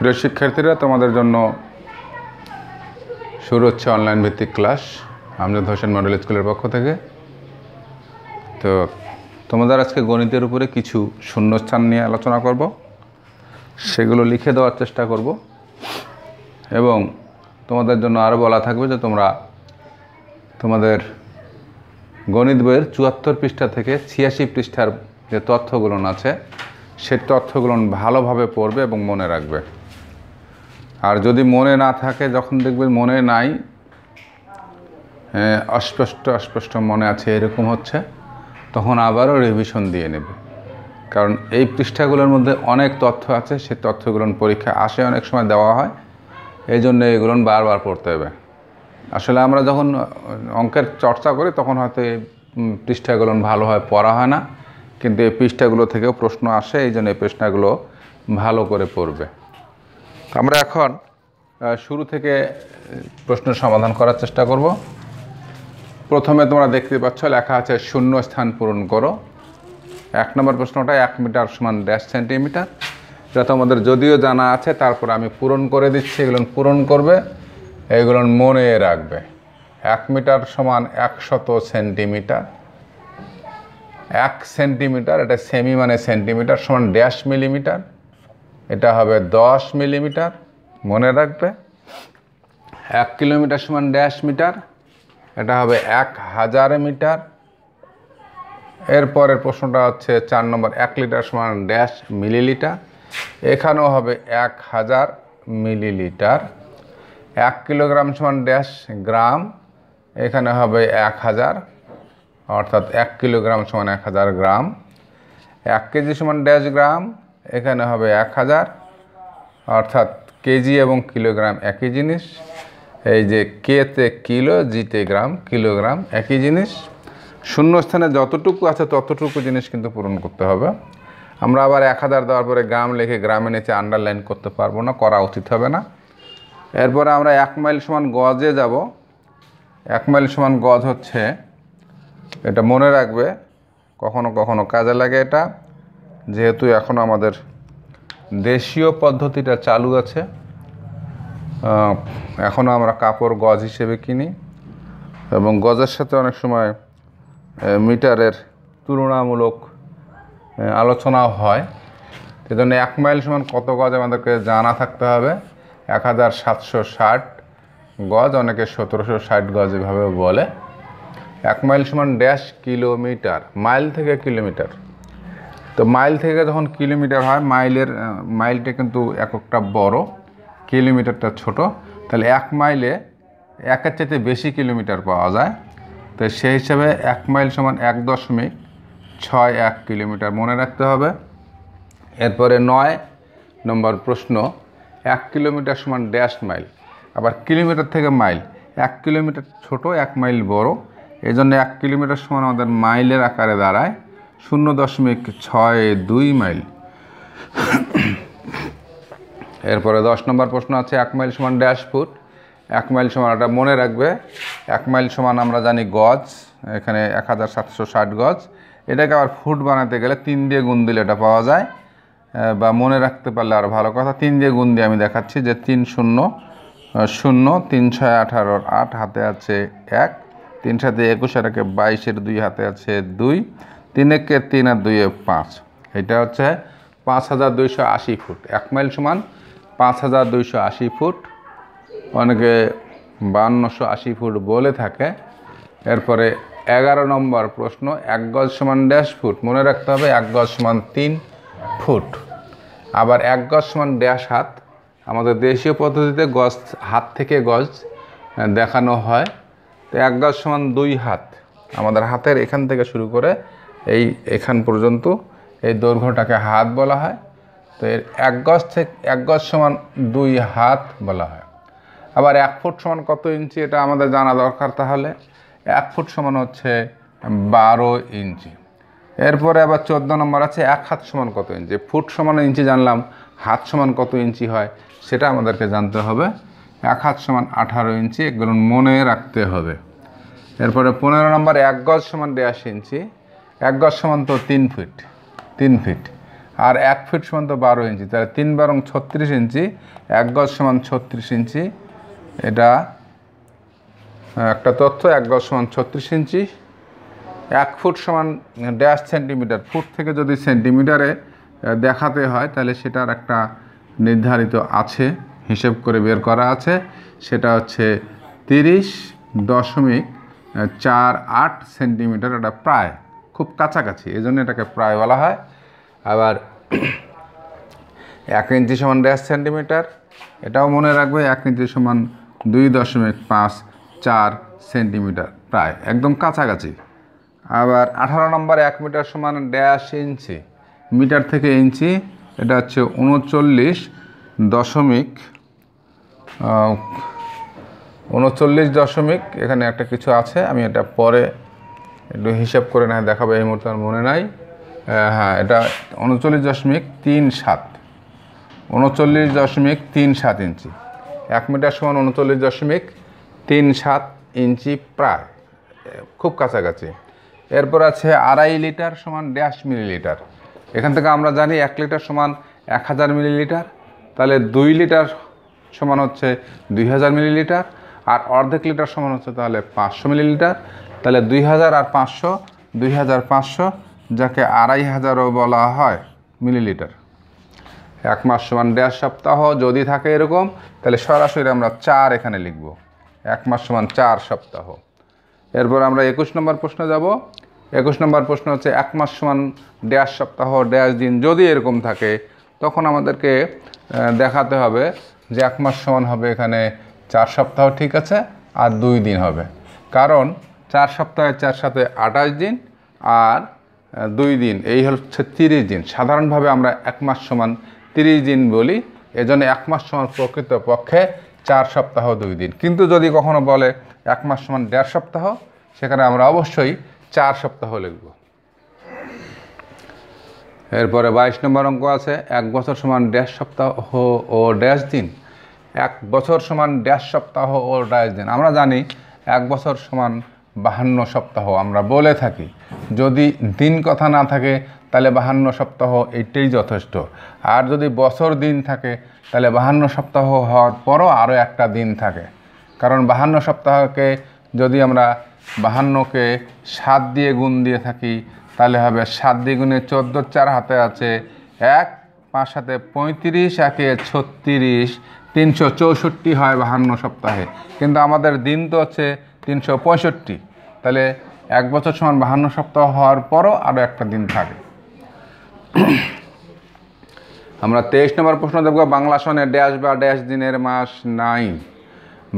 প্রিয় শিক্ষার্থীরা তোমাদের জন্য শুরু হচ্ছে অনলাইন ভিত্তিক ক্লাস আমজাদ হোসেন মডেল স্কুলের পক্ষ থেকে তো তোমাদের আজকে গণিতের উপরে কিছু শূন্যস্থান নিয়ে আলোচনা করব সেগুলো লিখে দেওয়ার চেষ্টা করব এবং তোমাদের জন্য আরও বলা থাকবে যে তোমরা তোমাদের গণিত বইয়ের চুয়াত্তর পৃষ্ঠা থেকে ছিয়াশি পৃষ্ঠার যে তথ্যগুলো আছে সেই তথ্যগুলো ভালোভাবে পড়বে এবং মনে রাখবে আর যদি মনে না থাকে যখন দেখবেন মনে নাই হ্যাঁ, অস্পষ্ট অস্পষ্ট মনে আছে এরকম হচ্ছে তখন আবারও রিভিশন দিয়ে নেবে কারণ এই পৃষ্ঠাগুলোর মধ্যে অনেক তথ্য আছে সেই তথ্যগুলো পরীক্ষা আসে অনেক সময় দেওয়া হয় এই জন্য এগুলো বারবার পড়তে হবে আসলে আমরা যখন অঙ্কের চর্চা করি তখন হয়তো এই পৃষ্ঠাগুলো ভালোভাবে পড়া হয় না কিন্তু এই পৃষ্ঠাগুলো থেকেও প্রশ্ন আসে এই জন্য এই পৃষ্ঠাগুলো ভালো করে পড়বে আমরা এখন শুরু থেকে প্রশ্নের সমাধান করার চেষ্টা করব প্রথমে তোমরা দেখতে পাচ্ছ লেখা আছে শূন্য স্থান পূরণ করো এক নম্বর প্রশ্নটা এক মিটার সমান ড্যাশ সেন্টিমিটার এটা তোমাদের যদিও জানা আছে তারপর আমি পূরণ করে দিচ্ছি এগুলো পূরণ করবে এগুলো মনে রাখবে এক মিটার সমান একশত সেন্টিমিটার এক সেন্টিমিটার এটা সেমি মানে সেন্টিমিটার সমান ড্যাশ মিলিমিটার এটা হবে দশ মিলিমিটার মনে রাখবে এক কিলোমিটার সমান ড্যাশ মিটার এটা হবে এক হাজার মিটার এরপরের প্রশ্নটা হচ্ছে চার নম্বর এক লিটার সমান ড্যাশ মিলিলিটার এখানেও হবে এক হাজার মিলিলিটার এক কিলোগ্রাম সমান ড্যাশ গ্রাম এখানে হবে এক হাজার অর্থাৎ এক কিলোগ্রাম সমান এক হাজার গ্রাম এক কেজি সমান ড্যাশ গ্রাম এখানে হবে এক হাজার অর্থাৎ কেজি এবং কিলোগ্রাম একই জিনিস এই যে কেতে কিলো জিতে গ্রাম কিলোগ্রাম একই জিনিস শূন্যস্থানে যতটুকু আছে ততটুকু জিনিস কিন্তু পূরণ করতে হবে আমরা আবার এক হাজার দেওয়ার পরে গ্রাম লিখে গ্রামে নিচে আন্ডারলাইন করতে পারবো না করা উচিত হবে না এরপরে আমরা এক মাইল সমান গজে যাব এক মাইল সমান গজ হচ্ছে এটা মনে রাখবে কখনো কখনো কাজে লাগে এটা যেহেতু এখন আমাদের দেশীয় পদ্ধতিটা চালু আছে এখন আমরা কাপড় গজ হিসেবে কিনি এবং গজের সাথে অনেক সময় মিটারের তুলনামূলক আলোচনাও হয় সেজন্য এক মাইল সমান কত গজ আমাদেরকে জানা থাকতে হবে এক হাজার সাতশো ষাট গজ অনেকে সতেরোশো ষাট গজ এভাবে বলে এক মাইল সমান ড্যাশ কিলোমিটার মাইল থেকে কিলোমিটার তো মাইল থেকে যখন কিলোমিটার হয় মাইলের মাইলটা কিন্তু এক একটা বড় কিলোমিটারটা ছোট তাহলে এক মাইলে একের চাইতে বেশি কিলোমিটার পাওয়া যায় তো সেই হিসাবে এক মাইল সমান এক দশমিক ছয় এক কিলোমিটার মনে রাখতে হবে এরপরে নয় নম্বর প্রশ্ন এক কিলোমিটার সমান ড্যাশ মাইল আবার কিলোমিটার থেকে মাইল এক কিলোমিটার ছোট এক মাইল বড় এই জন্য এক কিলোমিটার সমান আমাদের মাইলের আকারে দাঁড়ায় শূন্য দশমিক ছয় দুই মাইল এরপরে দশ নম্বর প্রশ্ন আছে এক মাইল সমান ড্যাশ ফুট এক মাইল সমান এটা মনে রাখবে এক মাইল সমান আমরা জানি গজ এখানে এক হাজার সাতশো ষাট গজ এটাকে আবার ফুট বানাতে গেলে তিন দিয়ে গুণ দিলে এটা পাওয়া যায় বা মনে রাখতে পারলে আর ভালো কথা তিন দিয়ে গুণ দিয়ে আমি দেখাচ্ছি যে তিন শূন্য শূন্য তিন ছয় আঠারোর আট হাতে আছে এক তিন সাথে একুশ এটাকে বাইশের দুই হাতে আছে দুই তিন একে তিন আর দুই পাঁচ এটা হচ্ছে পাঁচ হাজার দুইশো আশি ফুট এক মাইল সমান পাঁচ হাজার দুইশো আশি ফুট অনেকে বান্নশো আশি ফুট বলে থাকে এরপরে এগারো নম্বর প্রশ্ন এক গজ সমান ড্যাশ ফুট মনে রাখতে হবে এক গজ সমান তিন ফুট আবার এক গজ সমান ড্যাশ হাত আমাদের দেশীয় পদ্ধতিতে গজ হাত থেকে গজ দেখানো হয় তো এক গজ সমান দুই হাত আমাদের হাতের এখান থেকে শুরু করে এই এখান পর্যন্ত এই দৈর্ঘ্যটাকে হাত বলা হয় তো এর এক গজ থেকে এক গজ সমান দুই হাত বলা হয় আবার এক ফুট সমান কত ইঞ্চি এটা আমাদের জানা দরকার তাহলে এক ফুট সমান হচ্ছে বারো ইঞ্চি এরপরে আবার চোদ্দো নম্বর আছে এক হাত সমান কত ইঞ্চি ফুট সমান ইঞ্চি জানলাম হাত সমান কত ইঞ্চি হয় সেটা আমাদেরকে জানতে হবে এক হাত সমান আঠারো ইঞ্চি এগুলো মনে রাখতে হবে এরপরে পনেরো নম্বর এক গজ সমান দেড়শ ইঞ্চি এক গজ সমান তো তিন ফিট তিন ফিট আর এক ফিট সমান তো বারো ইঞ্চি তাহলে তিন বারং ছত্রিশ ইঞ্চি এক গজ সমান ছত্রিশ ইঞ্চি এটা একটা তথ্য এক গজ সমান ছত্রিশ ইঞ্চি এক ফুট সমান ড্যাশ সেন্টিমিটার ফুট থেকে যদি সেন্টিমিটারে দেখাতে হয় তাহলে সেটার একটা নির্ধারিত আছে হিসেব করে বের করা আছে সেটা হচ্ছে তিরিশ দশমিক চার আট সেন্টিমিটার এটা প্রায় খুব কাছাকাছি এই জন্য এটাকে প্রায় বলা হয় আবার এক ইঞ্চি সমান ড্যাশ সেন্টিমিটার এটাও মনে রাখবে এক ইঞ্চি সমান দুই দশমিক পাঁচ চার সেন্টিমিটার প্রায় একদম কাছাকাছি আবার আঠারো নম্বর এক মিটার সমান ড্যাশ ইঞ্চি মিটার থেকে ইঞ্চি এটা হচ্ছে উনচল্লিশ দশমিক উনচল্লিশ দশমিক এখানে একটা কিছু আছে আমি এটা পরে একটু হিসাব করে নেয় দেখাবে এই মুহূর্তে আমার মনে নাই হ্যাঁ এটা উনচল্লিশ দশমিক তিন সাত উনচল্লিশ দশমিক তিন সাত ইঞ্চি এক মিটার সমান উনচল্লিশ দশমিক তিন সাত ইঞ্চি প্রায় খুব কাছাকাছি এরপর আছে আড়াই লিটার সমান ড্যাশ মিলিলিটার এখান থেকে আমরা জানি এক লিটার সমান এক হাজার মিলিলিটার তাহলে দুই লিটার সমান হচ্ছে দুই হাজার মিলিলিটার আর অর্ধেক লিটার সমান হচ্ছে তাহলে পাঁচশো মিলিলিটার তাহলে দুই হাজার আর পাঁচশো দুই হাজার পাঁচশো যাকে আড়াই হাজারও বলা হয় মিলিলিটার এক মাস সমান দেড় সপ্তাহ যদি থাকে এরকম তাহলে সরাসরি আমরা চার এখানে লিখব এক মাস সমান চার সপ্তাহ এরপর আমরা একুশ নম্বর প্রশ্ন যাব একুশ নম্বর প্রশ্ন হচ্ছে এক মাস সমান দেড় সপ্তাহ দেড় দিন যদি এরকম থাকে তখন আমাদেরকে দেখাতে হবে যে এক মাস সমান হবে এখানে চার সপ্তাহ ঠিক আছে আর দুই দিন হবে কারণ চার সপ্তাহে চার সাথে আঠাশ দিন আর দুই দিন এই হচ্ছে তিরিশ দিন সাধারণভাবে আমরা এক মাস সমান তিরিশ দিন বলি এজন্য এক মাস সমান প্রকৃত পক্ষে চার সপ্তাহ দুই দিন কিন্তু যদি কখনো বলে এক মাস সমান দেড় সপ্তাহ সেখানে আমরা অবশ্যই চার সপ্তাহ লিখব এরপরে বাইশ নম্বর অঙ্ক আছে এক বছর সমান দেড় সপ্তাহ ও ড্যাশ দিন এক বছর সমান দেড় সপ্তাহ ও ড্যাশ দিন আমরা জানি এক বছর সমান বাহান্ন সপ্তাহ আমরা বলে থাকি যদি দিন কথা না থাকে তাহলে বাহান্ন সপ্তাহ এটাই যথেষ্ট আর যদি বছর দিন থাকে তাহলে বাহান্ন সপ্তাহ হওয়ার পরও আরও একটা দিন থাকে কারণ বাহান্ন সপ্তাহকে যদি আমরা বাহান্নকে সাত দিয়ে গুণ দিয়ে থাকি তাহলে হবে সাত গুণে চোদ্দো চার হাতে আছে এক পাঁচ সাথে পঁয়ত্রিশ একে ছত্রিশ তিনশো চৌষট্টি হয় বাহান্ন সপ্তাহে কিন্তু আমাদের দিন তো হচ্ছে তিনশো পঁয়ষট্টি তাহলে এক বছর সমান বাহান্ন সপ্তাহ হওয়ার পরও আরও একটা দিন থাকে আমরা তেইশ নম্বর প্রশ্ন দেখব বাংলা সনে ড্যাশ বা ড্যাশ দিনের মাস নাই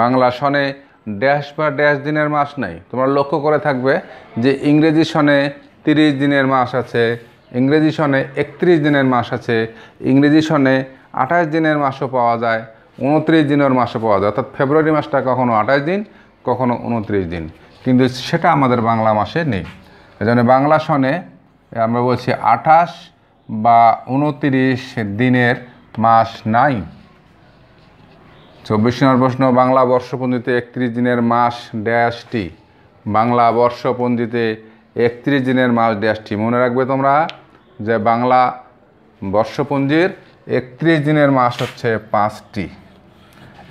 বাংলা সনে ড্যাশ বা ড্যাশ দিনের মাস নাই তোমরা লক্ষ্য করে থাকবে যে ইংরেজি সনে তিরিশ দিনের মাস আছে ইংরেজি সনে একত্রিশ দিনের মাস আছে ইংরেজি সনে আঠাশ দিনের মাসও পাওয়া যায় উনত্রিশ দিনের মাসও পাওয়া যায় অর্থাৎ ফেব্রুয়ারি মাসটা কখনও আঠাশ দিন কখনো উনত্রিশ দিন কিন্তু সেটা আমাদের বাংলা মাসে নেই এজন্য বাংলা সনে আমরা বলছি আঠাশ বা উনত্রিশ দিনের মাস নাই চব্বিশ নম্বর প্রশ্ন বাংলা বর্ষপঞ্জিতে একত্রিশ দিনের মাস ড্যাশটি বাংলা বর্ষপঞ্জিতে একত্রিশ দিনের মাস ড্যাশটি মনে রাখবে তোমরা যে বাংলা বর্ষপঞ্জির একত্রিশ দিনের মাস হচ্ছে পাঁচটি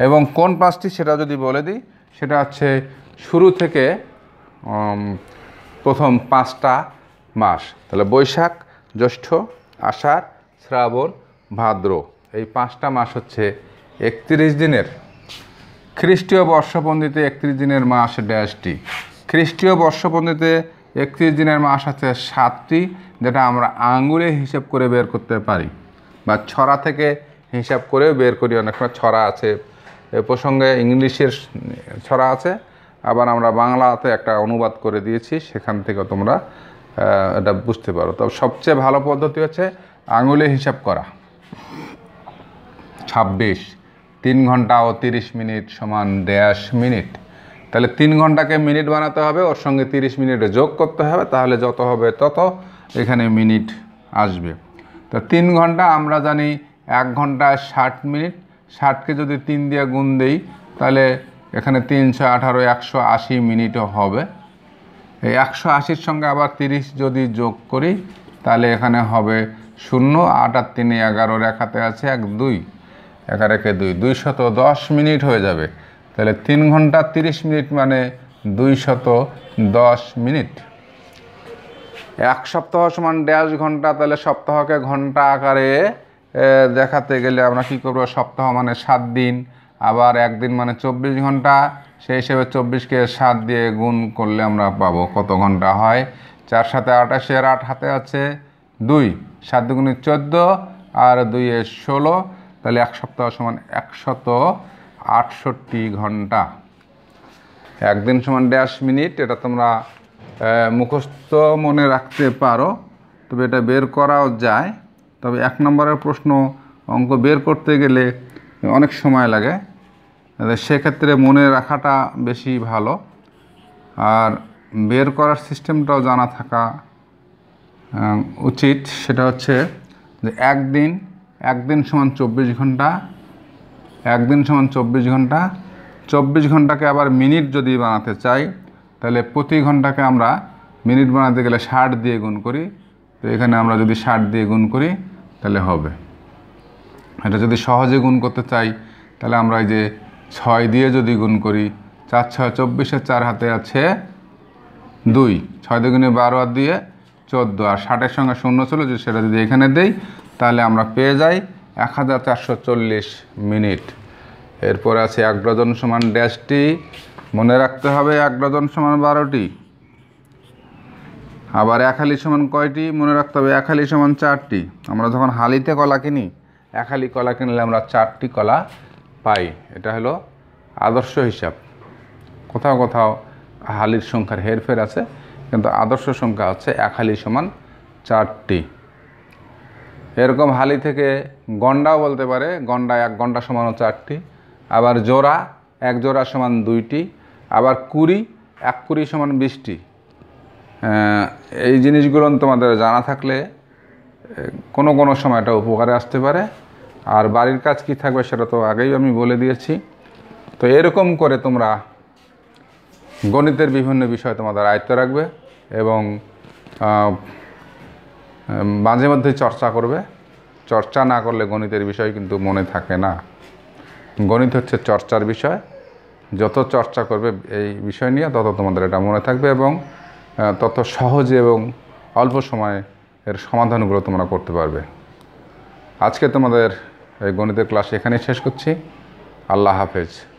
এবং কোন পাঁচটি সেটা যদি বলে দিই সেটা হচ্ছে শুরু থেকে প্রথম পাঁচটা মাস তাহলে বৈশাখ জ্যৈষ্ঠ আষাঢ় শ্রাবণ ভাদ্র এই পাঁচটা মাস হচ্ছে একত্রিশ দিনের খ্রিস্টীয় বর্ষপন্দিতে একত্রিশ দিনের মাস ড্যাশটি খ্রিস্টীয় বর্ষপন্দিতে একত্রিশ দিনের মাস আছে সাতটি যেটা আমরা আঙুলে হিসেব করে বের করতে পারি বা ছড়া থেকে হিসাব করেও বের করি অনেক ছড়া আছে এ প্রসঙ্গে ইংলিশের ছড়া আছে আবার আমরা বাংলাতে একটা অনুবাদ করে দিয়েছি সেখান থেকে তোমরা এটা বুঝতে পারো তবে সবচেয়ে ভালো পদ্ধতি হচ্ছে আঙুলে হিসাব করা ছাব্বিশ তিন ঘন্টা ও তিরিশ মিনিট সমান দেড়শ মিনিট তাহলে তিন ঘন্টাকে মিনিট বানাতে হবে ওর সঙ্গে তিরিশ মিনিটে যোগ করতে হবে তাহলে যত হবে তত এখানে মিনিট আসবে তো তিন ঘন্টা আমরা জানি এক ঘন্টা ষাট মিনিট ষাটকে যদি তিন দিয়ে গুণ দেই তাহলে এখানে তিনশো আঠারো একশো আশি মিনিটও হবে এই একশো আশির সঙ্গে আবার তিরিশ যদি যোগ করি তাহলে এখানে হবে শূন্য আট আর তিনে এগারো রেখাতে আছে এক দুই এগারো একে দুই দুইশত দশ মিনিট হয়ে যাবে তাহলে তিন ঘন্টা তিরিশ মিনিট মানে দুইশত দশ মিনিট এক সপ্তাহ সমান ড্যাশ ঘন্টা তাহলে সপ্তাহকে ঘন্টা আকারে দেখাতে গেলে আমরা কী করবো সপ্তাহ মানে সাত দিন আবার একদিন মানে চব্বিশ ঘন্টা সেই হিসেবে চব্বিশকে সাত দিয়ে গুণ করলে আমরা পাবো কত ঘন্টা হয় চার সাথে আর আট হাতে আছে দুই সাত দুগুণে চোদ্দ আর দুইয়ে ষোলো তাহলে এক সপ্তাহ সমান একশত আটষট্টি ঘন্টা একদিন সমান ড্যাশ মিনিট এটা তোমরা মুখস্থ মনে রাখতে পারো তবে এটা বের করাও যায় তবে এক নম্বরের প্রশ্ন অঙ্ক বের করতে গেলে অনেক সময় লাগে সেক্ষেত্রে মনে রাখাটা বেশি ভালো আর বের করার সিস্টেমটাও জানা থাকা উচিত সেটা হচ্ছে যে একদিন একদিন সমান চব্বিশ ঘন্টা একদিন সমান চব্বিশ ঘন্টা চব্বিশ ঘন্টাকে আবার মিনিট যদি বানাতে চাই তাহলে প্রতি ঘন্টাকে আমরা মিনিট বানাতে গেলে ষাট দিয়ে গুণ করি তো এখানে আমরা যদি ষাট দিয়ে গুণ করি তাহলে হবে এটা যদি সহজে গুণ করতে চাই তাহলে আমরা এই যে ছয় দিয়ে যদি গুণ করি চার ছয় চব্বিশে চার হাতে আছে দুই ছয় দুগুণে বারো আর দিয়ে চোদ্দো আর ষাটের সঙ্গে শূন্য ছিল যে সেটা যদি এখানে দেই তাহলে আমরা পেয়ে যাই এক হাজার চারশো চল্লিশ মিনিট এরপর আছে এক ডজন সমান ড্যাশটি মনে রাখতে হবে এক ডজন সমান বারোটি আবার এক হালি সমান কয়টি মনে রাখতে হবে এক হালি সমান চারটি আমরা যখন হালিতে কলা কিনি এক হালি কলা কিনলে আমরা চারটি কলা পাই এটা হলো আদর্শ হিসাব কোথাও কোথাও হালির সংখ্যার হেরফের আছে কিন্তু আদর্শ সংখ্যা হচ্ছে এক হালি সমান চারটি এরকম হালি থেকে গন্ডাও বলতে পারে গন্ডা এক গন্ডা সমানও চারটি আবার জোড়া এক জোড়া সমান দুইটি আবার কুড়ি এক কুড়ি সমান বিশটি এই জিনিসগুলো তোমাদের জানা থাকলে কোনো কোনো সময় এটা উপকারে আসতে পারে আর বাড়ির কাজ কি থাকবে সেটা তো আগেই আমি বলে দিয়েছি তো এরকম করে তোমরা গণিতের বিভিন্ন বিষয় তোমাদের আয়ত্ত রাখবে এবং মাঝে মধ্যে চর্চা করবে চর্চা না করলে গণিতের বিষয় কিন্তু মনে থাকে না গণিত হচ্ছে চর্চার বিষয় যত চর্চা করবে এই বিষয় নিয়ে তত তোমাদের এটা মনে থাকবে এবং তত সহজে এবং অল্প সময়ে এর সমাধানগুলো তোমরা করতে পারবে আজকে তোমাদের এই গণিতের ক্লাস এখানেই শেষ করছি আল্লাহ হাফেজ